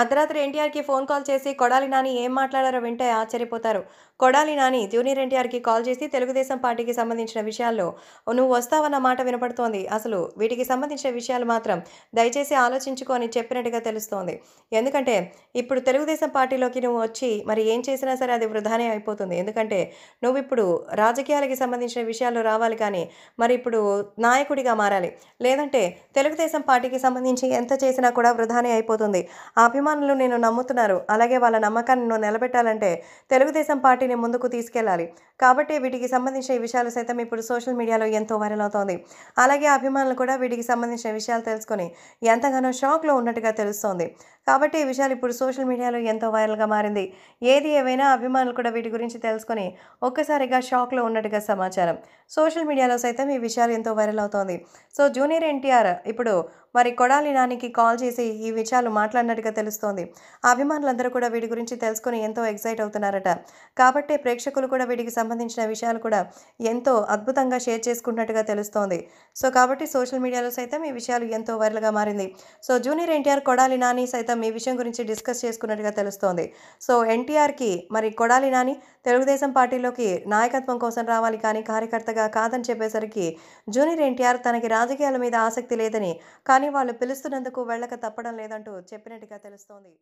అర్ధరాత్రి ఎన్టీఆర్కి phone call చేసి కొడాలి నాని ఏం మాట్లాడారో వింటే ఆశ్చర్యపోతారు కొడాలి నాని జూనియర్ ఎన్టీఆర్కి కాల్ చేసి తెలుగుదేశం పార్టీకి సంబంధించిన విషయాల్లో నువ్వు వస్తావన్న మాట వినపడుతోంది అసలు వీటికి సంబంధించిన విషయాలు మాత్రం దయచేసి ఆలోచించుకొని చెప్పినట్టుగా తెలుస్తోంది ఎందుకంటే ఇప్పుడు తెలుగుదేశం పార్టీలోకి నువ్వు వచ్చి మరి ఏం చేసినా సరే అది వృధానే అయిపోతుంది ఎందుకంటే నువ్వు ఇప్పుడు రాజకీయాలకి సంబంధించిన విషయాలు రావాలి కానీ మరి ఇప్పుడు నాయకుడిగా మారాలి లేదంటే తెలుగుదేశం పార్టీకి సంబంధించి ఎంత చేసినా కూడా వృధానే అయిపోతుంది ఆ అభిమానులు నేను నమ్ముతున్నారు అలాగే వాళ్ళ నమ్మకాన్ని నువ్వు నిలబెట్టాలంటే తెలుగుదేశం పార్టీని ముందుకు తీసుకెళ్లాలి కాబట్టి వీటికి సంబంధించిన విషయాలు సైతం ఇప్పుడు సోషల్ మీడియాలో ఎంతో వైరల్ అవుతోంది అలాగే అభిమానులు కూడా వీటికి సంబంధించిన విషయాలు తెలుసుకొని ఎంతగానో షాక్లో ఉన్నట్టుగా తెలుస్తోంది కాబట్టి ఈ విషయాలు ఇప్పుడు సోషల్ మీడియాలో ఎంతో వైరల్గా మారింది ఏది ఏవైనా అభిమానులు కూడా వీటి గురించి తెలుసుకొని ఒక్కసారిగా షాక్లో ఉన్నట్టుగా సమాచారం సోషల్ మీడియాలో సైతం ఈ విషయాలు ఎంతో వైరల్ అవుతోంది సో జూనియర్ ఎన్టీఆర్ ఇప్పుడు మరి కొడాలి నానికి కాల్ చేసి ఈ విషయాలు మాట్లాడినట్టుగా తెలుస్తోంది అభిమానులందరూ కూడా వీడి గురించి తెలుసుకుని ఎంతో ఎక్సైట్ అవుతున్నారట కాబట్టే ప్రేక్షకులు కూడా వీడికి సంబంధించిన విషయాలు కూడా ఎంతో అద్భుతంగా షేర్ చేసుకుంటున్నట్టుగా తెలుస్తోంది సో కాబట్టి సోషల్ మీడియాలో సైతం ఈ విషయాలు ఎంతో వైరల్గా మారింది సో జూనియర్ ఎన్టీఆర్ కొడాలి నాని సైతం ఈ విషయం గురించి డిస్కస్ చేసుకున్నట్టుగా తెలుస్తోంది సో ఎన్టీఆర్కి మరి కొడాలి నాని తెలుగుదేశం పార్టీలోకి నాయకత్వం కోసం రావాలి కానీ కార్యకర్తగా కాదని చెప్పేసరికి జూనియర్ ఎన్టీఆర్ తనకి రాజకీయాల మీద ఆసక్తి లేదని కానీ కానీ వాళ్ళు పిలుస్తున్నందుకు వెళ్ళక తప్పడం లేదంటూ చెప్పినట్టుగా తెలుస్తోంది